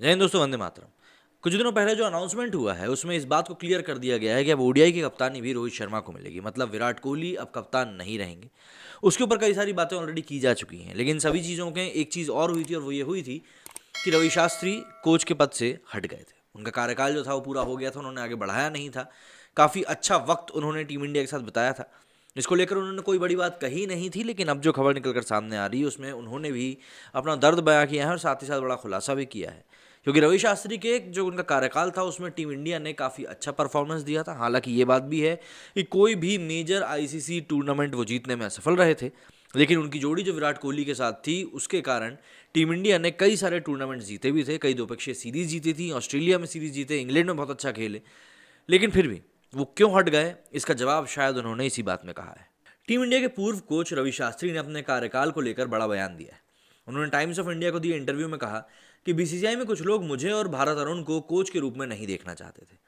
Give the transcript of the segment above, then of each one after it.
जय हिंद दोस्तों वंदे मातरम कुछ दिनों पहले जो अनाउंसमेंट हुआ है उसमें इस बात को क्लियर कर दिया गया है कि अब ओडीआई की कप्तानी भी रोहित शर्मा को मिलेगी मतलब विराट कोहली अब कप्तान नहीं रहेंगे उसके ऊपर कई सारी बातें ऑलरेडी की जा चुकी हैं लेकिन सभी चीज़ों के एक चीज़ और हुई थी और वो ये हुई थी कि रवि शास्त्री कोच के पद से हट गए थे उनका कार्यकाल जो था वो पूरा हो गया था उन्होंने आगे बढ़ाया नहीं था काफ़ी अच्छा वक्त उन्होंने टीम इंडिया के साथ बताया था इसको लेकर उन्होंने कोई बड़ी बात कही नहीं थी लेकिन अब जो खबर निकलकर सामने आ रही है उसमें उन्होंने भी अपना दर्द बयां किया है और साथ ही साथ बड़ा खुलासा भी किया है क्योंकि रवि शास्त्री के जो उनका कार्यकाल था उसमें टीम इंडिया ने काफ़ी अच्छा परफॉर्मेंस दिया था हालांकि ये बात भी है कि कोई भी मेजर आईसीसी टूर्नामेंट वो जीतने में असफल रहे थे लेकिन उनकी जोड़ी जो विराट कोहली के साथ थी उसके कारण टीम इंडिया ने कई सारे टूर्नामेंट जीते भी थे कई द्विपक्षीय सीरीज जीती थी ऑस्ट्रेलिया में सीरीज जीते इंग्लैंड में बहुत अच्छा खेले लेकिन फिर भी वो क्यों हट गए इसका जवाब शायद उन्होंने इसी बात में कहा है टीम इंडिया के पूर्व कोच रवि शास्त्री ने अपने कार्यकाल को लेकर बड़ा बयान दिया है उन्होंने टाइम्स ऑफ इंडिया को दिए इंटरव्यू में कहा कि बीसीसीआई में कुछ लोग मुझे और भारत अरुण को कोच के रूप में नहीं देखना चाहते थे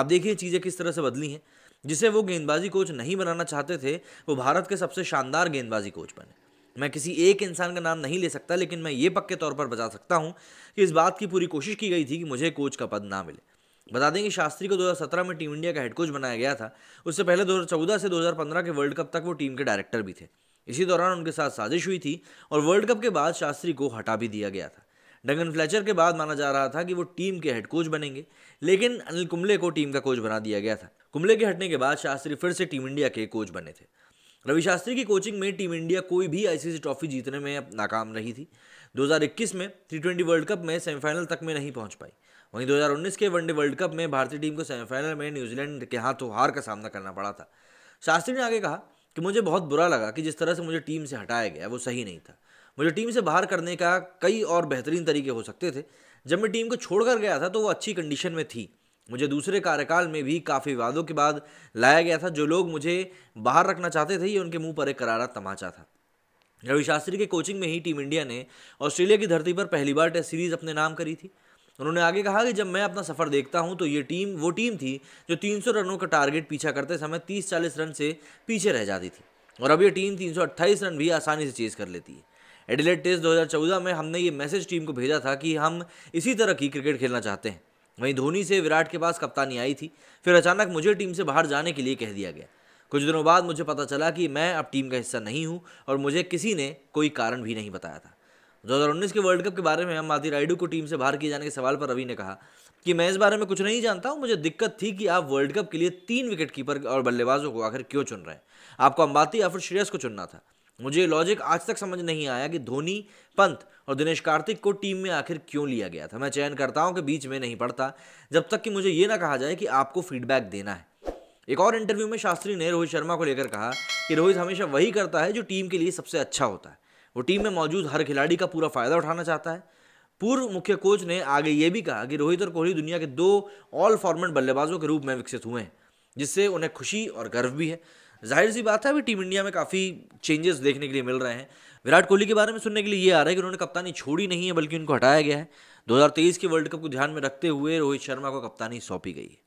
आप देखिए चीज़ें किस तरह से बदली हैं जिसे वो गेंदबाजी कोच नहीं बनाना चाहते थे वो भारत के सबसे शानदार गेंदबाजी कोच बने मैं किसी एक इंसान का नाम नहीं ले सकता लेकिन मैं ये पक्के तौर पर बता सकता हूँ कि इस बात की पूरी कोशिश की गई थी कि मुझे कोच का पद ना मिले बता दें कि शास्त्री को 2017 में टीम इंडिया का हेड कोच बनाया गया था उससे पहले 2014 से 2015 के वर्ल्ड कप तक वो टीम के डायरेक्टर भी थे इसी दौरान उनके साथ साजिश हुई थी और वर्ल्ड कप के बाद शास्त्री को हटा भी दिया गया था डगन फ्लेचर के बाद माना जा रहा था कि वो टीम के हेड कोच बनेंगे लेकिन अनिल कुंबले को टीम का कोच बना दिया गया था कुंबले के हटने के बाद शास्त्री फिर से टीम इंडिया के कोच बने थे रवि शास्त्री की कोचिंग में टीम इंडिया कोई भी आईसीसी ट्रॉफी जीतने में नाकाम रही थी 2021 में टी वर्ल्ड कप में सेमीफाइनल तक में नहीं पहुंच पाई वहीं 2019 के वनडे वर्ल्ड कप में भारतीय टीम को सेमीफाइनल में न्यूजीलैंड के हाथों हार का सामना करना पड़ा था शास्त्री ने आगे कहा कि मुझे बहुत बुरा लगा कि जिस तरह से मुझे टीम से हटाया गया वो सही नहीं था मुझे टीम से बाहर करने का कई और बेहतरीन तरीके हो सकते थे जब मैं टीम को छोड़कर गया था तो वो अच्छी कंडीशन में थी मुझे दूसरे कार्यकाल में भी काफ़ी विवादों के बाद लाया गया था जो लोग मुझे बाहर रखना चाहते थे ये उनके मुंह पर एक करारा तमाचा था रवि शास्त्री के कोचिंग में ही टीम इंडिया ने ऑस्ट्रेलिया की धरती पर पहली बार टेस्ट सीरीज अपने नाम करी थी उन्होंने आगे कहा कि जब मैं अपना सफ़र देखता हूं तो ये टीम वो टीम थी जो 300 रनों का टारगेट पीछा करते समय 30-40 रन से पीछे रह जाती थी और अब ये टीम 328 रन भी आसानी से चेज़ कर लेती है एडिलेट टेस्ट 2014 में हमने ये मैसेज टीम को भेजा था कि हम इसी तरह की क्रिकेट खेलना चाहते हैं वहीं धोनी से विराट के पास कप्तानी आई थी फिर अचानक मुझे टीम से बाहर जाने के लिए कह दिया गया कुछ दिनों बाद मुझे पता चला कि मैं अब टीम का हिस्सा नहीं हूँ और मुझे किसी ने कोई कारण भी नहीं बताया था 2019 के वर्ल्ड कप के बारे में हम आदि राइडू को टीम से बाहर किए जाने के सवाल पर रवि ने कहा कि मैं इस बारे में कुछ नहीं जानता हूं मुझे दिक्कत थी कि आप वर्ल्ड कप के लिए तीन विकेट कीपर और बल्लेबाजों को आखिर क्यों चुन रहे हैं आपको अंबाती या फिर श्रेयस को चुनना था मुझे लॉजिक आज तक समझ नहीं आया कि धोनी पंत और दिनेश कार्तिक को टीम में आखिर क्यों लिया गया था मैं चयनकर्ताओं के बीच में नहीं पड़ता जब तक कि मुझे ये ना कहा जाए कि आपको फीडबैक देना है एक और इंटरव्यू में शास्त्री ने रोहित शर्मा को लेकर कहा कि रोहित हमेशा वही करता है जो टीम के लिए सबसे अच्छा होता है वो टीम में मौजूद हर खिलाड़ी का पूरा फ़ायदा उठाना चाहता है पूर्व मुख्य कोच ने आगे ये भी कहा कि रोहित और कोहली दुनिया के दो ऑल फॉर्मेट बल्लेबाजों के रूप में विकसित हुए हैं जिससे उन्हें खुशी और गर्व भी है जाहिर सी बात है अभी टीम इंडिया में काफ़ी चेंजेस देखने के लिए मिल रहे हैं विराट कोहली के बारे में सुनने के लिए ये आ रहा है कि उन्होंने कप्तानी छोड़ी नहीं है बल्कि उनको हटाया गया है 2023 के वर्ल्ड कप को ध्यान में रखते हुए रोहित शर्मा को कप्तानी सौंपी गई है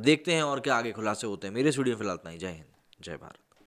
अब देखते हैं और क्या आगे खुलासे होते हैं मेरे स्टूडियो फिलहाल इतना ही जय हिंद जय भारत